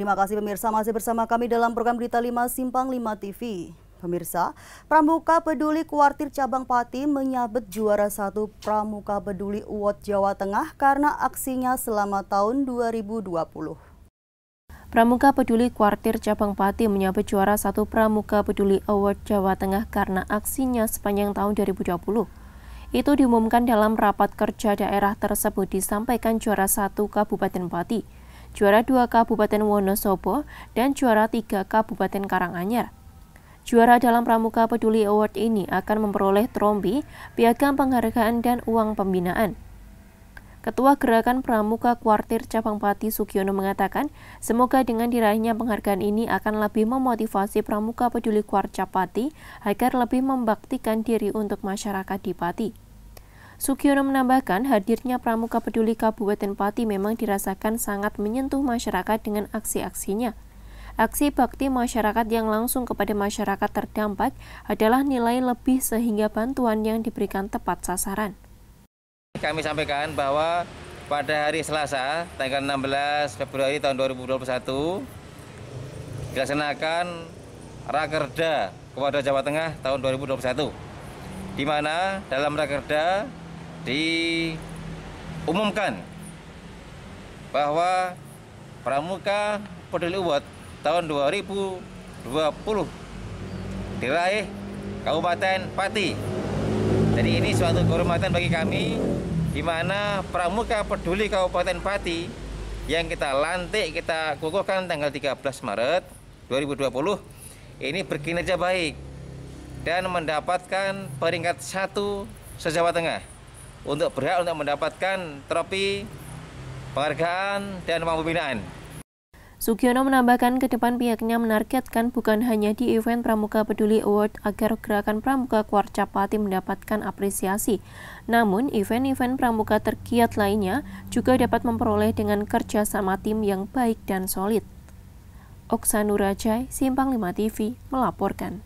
Terima kasih pemirsa masih bersama kami dalam program Berita 5 Simpang 5 TV. Pemirsa, Pramuka Peduli Kuartir Cabang Pati menyabet juara satu Pramuka Peduli Uwot Jawa Tengah karena aksinya selama tahun 2020. Pramuka Peduli Kuartir Cabang Pati menyabet juara satu Pramuka Peduli Award Jawa Tengah karena aksinya sepanjang tahun 2020. Itu diumumkan dalam rapat kerja daerah tersebut disampaikan juara satu Kabupaten Pati juara 2 Kabupaten Wonosobo, dan juara 3 Kabupaten Karanganyar. Juara dalam Pramuka Peduli Award ini akan memperoleh trombi, piagam penghargaan, dan uang pembinaan. Ketua Gerakan Pramuka Kuartir Cabang Pati Sugiono mengatakan, semoga dengan diraihnya penghargaan ini akan lebih memotivasi Pramuka Peduli Kuarcap Pati agar lebih membaktikan diri untuk masyarakat di Pati. Sugiono menambahkan hadirnya Pramuka Peduli Kabupaten Pati memang dirasakan sangat menyentuh masyarakat dengan aksi-aksinya. Aksi bakti masyarakat yang langsung kepada masyarakat terdampak adalah nilai lebih sehingga bantuan yang diberikan tepat sasaran. Kami sampaikan bahwa pada hari Selasa, tanggal 16 Februari tahun 2021, dilaksanakan Rakerda Kepada Jawa Tengah tahun 2021, di mana dalam Rakerda diumumkan bahwa Pramuka Peduli Uwet tahun 2020 diraih Kabupaten Pati. Jadi ini suatu kehormatan bagi kami di mana Pramuka Peduli Kabupaten Pati yang kita lantik, kita kukuhkan tanggal 13 Maret 2020 ini berkinerja baik dan mendapatkan peringkat satu sejawa Tengah untuk berhak untuk mendapatkan trofi penghargaan dan pembinaan. Sugiono menambahkan ke depan pihaknya menargetkan bukan hanya di event Pramuka Peduli Award agar gerakan Pramuka Kuarca Capati mendapatkan apresiasi, namun event-event Pramuka tergiat lainnya juga dapat memperoleh dengan kerja sama tim yang baik dan solid. Oksanurajai, Simpang 5 TV, melaporkan.